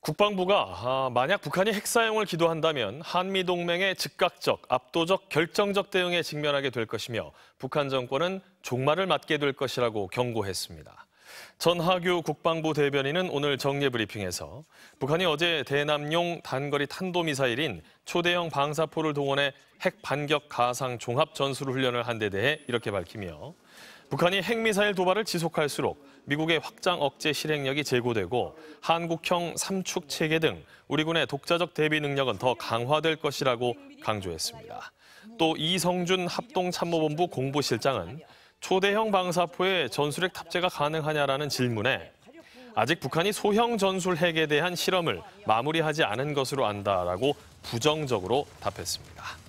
국방부가 아, 만약 북한이 핵 사용을 기도한다면 한미 동맹의 즉각적, 압도적, 결정적 대응에 직면하게 될 것이며 북한 정권은 종말을 맞게 될 것이라고 경고했습니다. 전하규 국방부 대변인은 오늘 정례 브리핑에서 북한이 어제 대남용 단거리 탄도미사일인 초대형 방사포를 동원해 핵 반격 가상 종합 전술 훈련을 한 데 대해 이렇게 밝히며 북한이 핵미사일 도발을 지속할수록 미국의 확장 억제 실행력이 제고되고 한국형 삼축 체계 등 우리 군의 독자적 대비 능력은 더 강화될 것이라고 강조했습니다. 또 이성준 합동참모본부 공보실장은 초대형 방사포에 전술핵 탑재가 가능하냐라는 질문에 아직 북한이 소형 전술 핵에 대한 실험을 마무리하지 않은 것으로 안다라고 부정적으로 답했습니다.